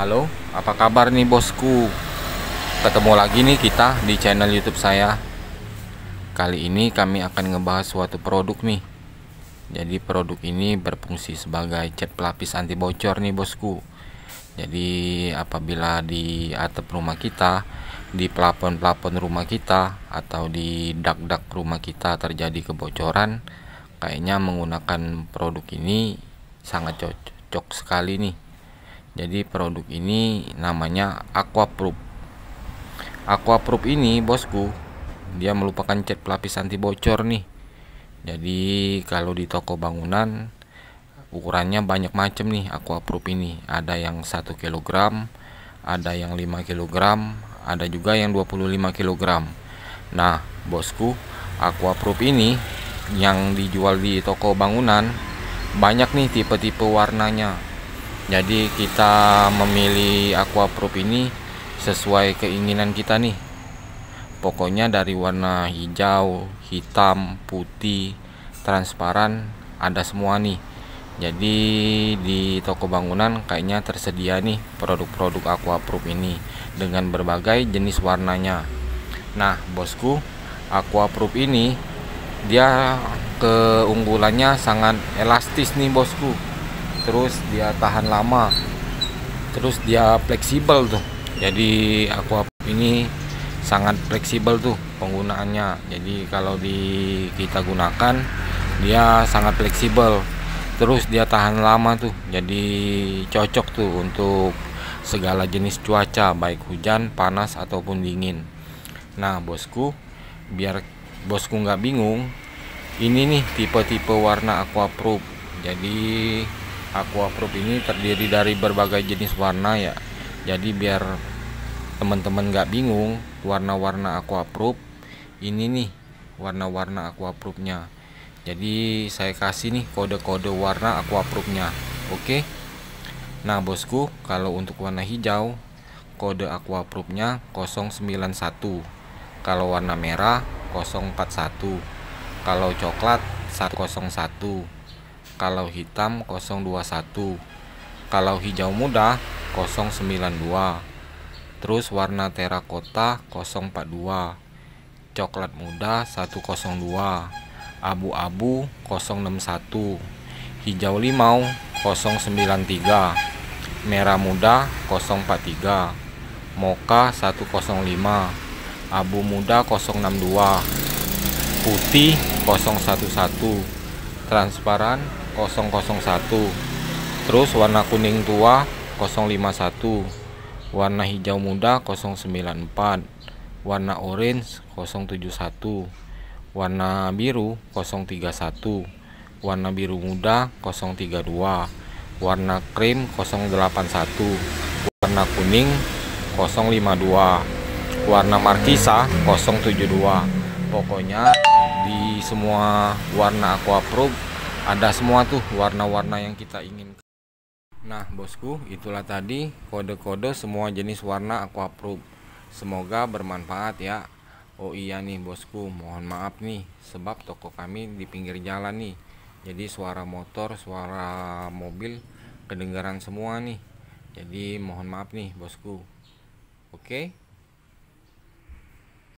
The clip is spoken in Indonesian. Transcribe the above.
Halo, apa kabar nih bosku? Ketemu lagi nih kita di channel YouTube saya. Kali ini kami akan ngebahas suatu produk nih. Jadi produk ini berfungsi sebagai cat pelapis anti bocor nih bosku. Jadi apabila di atap rumah kita, di plafon-plafon rumah kita atau di dak-dak rumah kita terjadi kebocoran, kayaknya menggunakan produk ini sangat cocok sekali nih jadi produk ini namanya Aqua Aqua Aquaproof ini bosku, dia melupakan cat pelapis anti bocor nih. Jadi kalau di toko bangunan ukurannya banyak macam nih Aqua Aquaproof ini. Ada yang 1 kg, ada yang 5 kg, ada juga yang 25 kg. Nah, bosku, Aqua Aquaproof ini yang dijual di toko bangunan banyak nih tipe-tipe warnanya jadi kita memilih aquaproof ini sesuai keinginan kita nih pokoknya dari warna hijau hitam putih transparan ada semua nih jadi di toko bangunan kayaknya tersedia nih produk-produk aquaproof ini dengan berbagai jenis warnanya nah bosku aquaproof ini dia keunggulannya sangat elastis nih bosku terus dia tahan lama terus dia fleksibel tuh jadi aqua ini sangat fleksibel tuh penggunaannya jadi kalau di kita gunakan dia sangat fleksibel terus dia tahan lama tuh jadi cocok tuh untuk segala jenis cuaca baik hujan panas ataupun dingin nah bosku biar bosku nggak bingung ini nih tipe-tipe warna aqua proof jadi Aqua aquaproof ini terdiri dari berbagai jenis warna ya jadi biar teman-teman nggak bingung warna-warna Aqua aquaproof ini nih warna-warna Aqua aquaproofnya jadi saya kasih nih kode-kode warna Aqua aquaproofnya oke nah bosku kalau untuk warna hijau kode Aqua aquaproofnya 091 kalau warna merah 041 kalau coklat 101 kalau hitam 021 kalau hijau muda 092 terus warna terakota 042 coklat muda 102 abu-abu 061 hijau limau 093 merah muda 043 moka 105 abu muda 062 putih 011 transparan 001 terus warna kuning tua 051 warna hijau muda 094 warna orange 071 warna biru 031 warna biru muda 032 warna krim 081 warna kuning 052 warna markisa 072 pokoknya di semua warna aqua probe ada semua tuh warna-warna yang kita inginkan nah bosku itulah tadi kode-kode semua jenis warna aquaproof semoga bermanfaat ya oh iya nih bosku mohon maaf nih sebab toko kami di pinggir jalan nih jadi suara motor suara mobil kedengaran semua nih jadi mohon maaf nih bosku oke okay?